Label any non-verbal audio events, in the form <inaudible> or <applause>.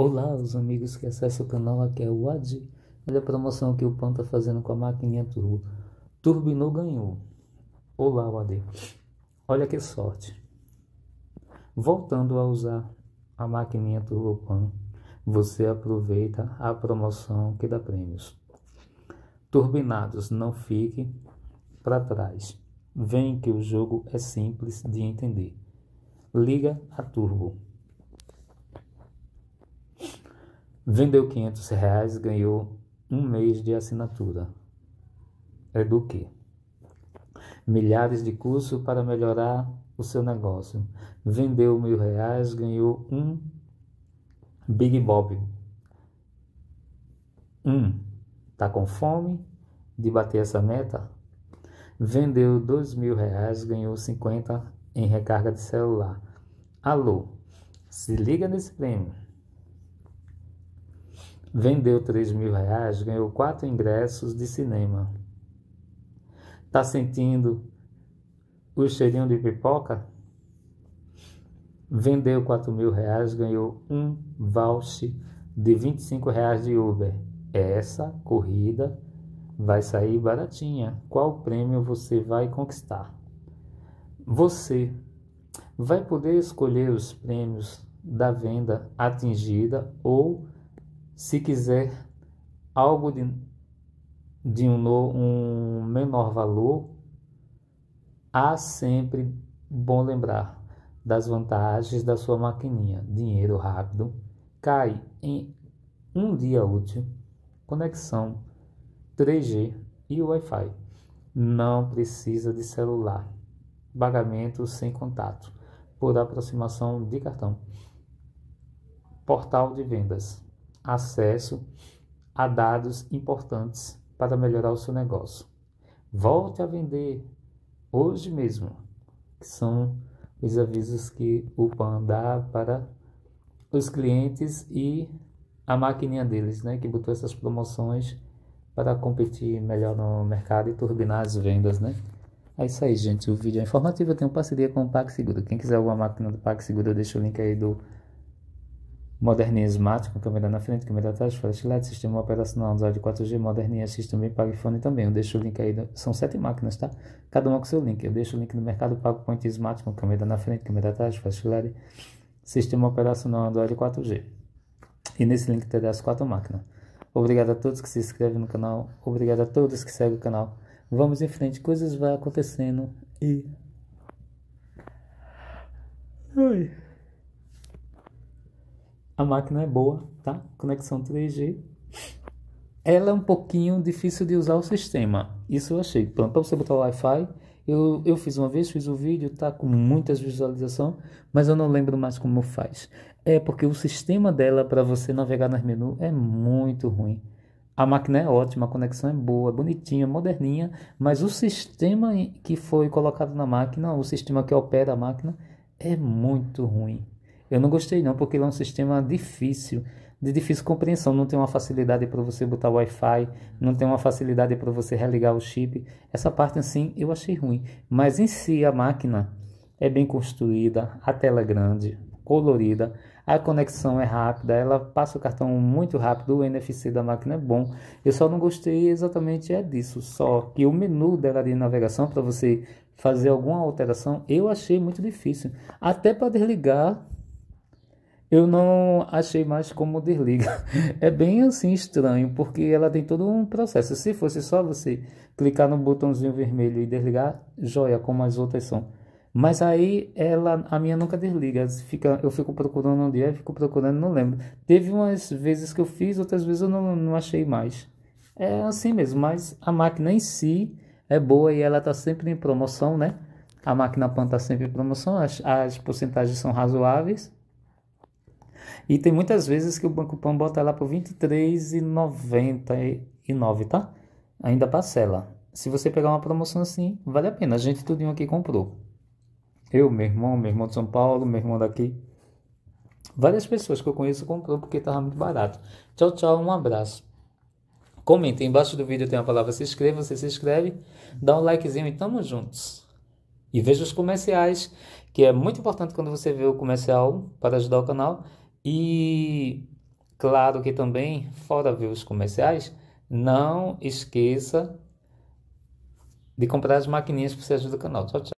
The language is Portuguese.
Olá, os amigos que acessam o canal aqui é o Adi. Olha a promoção que o Pão tá fazendo com a maquininha turbo. Turbinou ganhou. Olá, Adi. Olha que sorte. Voltando a usar a maquininha turbo Pan, você aproveita a promoção que dá prêmios. Turbinados, não fique para trás. Vem que o jogo é simples de entender. Liga a turbo. Vendeu 500 reais, ganhou um mês de assinatura. É do que? Milhares de cursos para melhorar o seu negócio. Vendeu mil reais, ganhou um Big Bob. Um, tá com fome de bater essa meta? Vendeu dois mil reais, ganhou 50 em recarga de celular. Alô, se liga nesse prêmio. Vendeu 3 mil reais, ganhou quatro ingressos de cinema. Tá sentindo o cheirinho de pipoca? Vendeu 4 mil reais, ganhou um voucher de 25 reais de Uber. Essa corrida vai sair baratinha. Qual prêmio você vai conquistar? Você vai poder escolher os prêmios da venda atingida ou se quiser algo de, de um, um menor valor, há sempre bom lembrar das vantagens da sua maquininha. Dinheiro rápido, cai em um dia útil, conexão 3G e Wi-Fi. Não precisa de celular. Pagamento sem contato, por aproximação de cartão. Portal de vendas acesso a dados importantes para melhorar o seu negócio. Volte a vender hoje mesmo, que são os avisos que o PAN dá para os clientes e a maquininha deles, né, que botou essas promoções para competir melhor no mercado e turbinar as vendas, né? É isso aí, gente. O vídeo é informativo. Eu tenho parceria com o PagSeguro. Quem quiser alguma máquina do PagSeguro, eu deixo o link aí do Moderninha Smart, com câmera na frente, câmera atrás, LED, sistema operacional Android 4G, Moderninha X também, paga iPhone também. Eu deixo o link aí, são sete máquinas, tá? Cada uma com seu link. Eu deixo o link do mercado pago Point Smart, com câmera na frente, câmera atrás, LED, sistema operacional Android 4G. E nesse link terá as quatro máquinas. Obrigado a todos que se inscrevem no canal, obrigado a todos que seguem o canal. Vamos em frente, coisas vão acontecendo e... Oi. A máquina é boa, tá? Conexão 3G. Ela é um pouquinho difícil de usar o sistema. Isso eu achei. Para você botar o Wi-Fi, eu, eu fiz uma vez, fiz o um vídeo, tá com muitas visualizações, mas eu não lembro mais como faz. É porque o sistema dela para você navegar nas menus é muito ruim. A máquina é ótima, a conexão é boa, bonitinha, moderninha, mas o sistema que foi colocado na máquina, o sistema que opera a máquina, é muito ruim. Eu não gostei não, porque ele é um sistema difícil, de difícil compreensão. Não tem uma facilidade para você botar Wi-Fi, não tem uma facilidade para você religar o chip. Essa parte assim eu achei ruim. Mas em si a máquina é bem construída, a tela é grande, colorida, a conexão é rápida, ela passa o cartão muito rápido, o NFC da máquina é bom. Eu só não gostei exatamente é disso, só que o menu dela de navegação para você fazer alguma alteração, eu achei muito difícil. Até para desligar eu não achei mais como desliga. <laughs> É bem assim estranho, porque ela tem todo um processo. Se fosse só você clicar no botãozinho vermelho e desligar, joia, como as outras são. Mas aí ela, a minha nunca desliga. Fica, eu fico procurando um dia, é, fico procurando, não lembro. Teve umas vezes que eu fiz, outras vezes eu não, não achei mais. É assim mesmo, mas a máquina em si é boa e ela está sempre em promoção, né? A máquina Pan está sempre em promoção, as, as porcentagens são razoáveis. E tem muitas vezes que o Banco Pan bota lá por R$ 23,99, tá? Ainda parcela. Se você pegar uma promoção assim, vale a pena. A gente tudinho aqui comprou. Eu, meu irmão, meu irmão de São Paulo, meu irmão daqui. Várias pessoas que eu conheço comprou porque estava muito barato. Tchau, tchau, um abraço. Comenta embaixo do vídeo tem a palavra se inscreva, você se inscreve, dá um likezinho e tamo juntos. E veja os comerciais, que é muito importante quando você vê o comercial para ajudar o canal. E claro que também, fora ver os comerciais, não esqueça de comprar as maquininhas para você ajudar o canal. Tchau, tchau.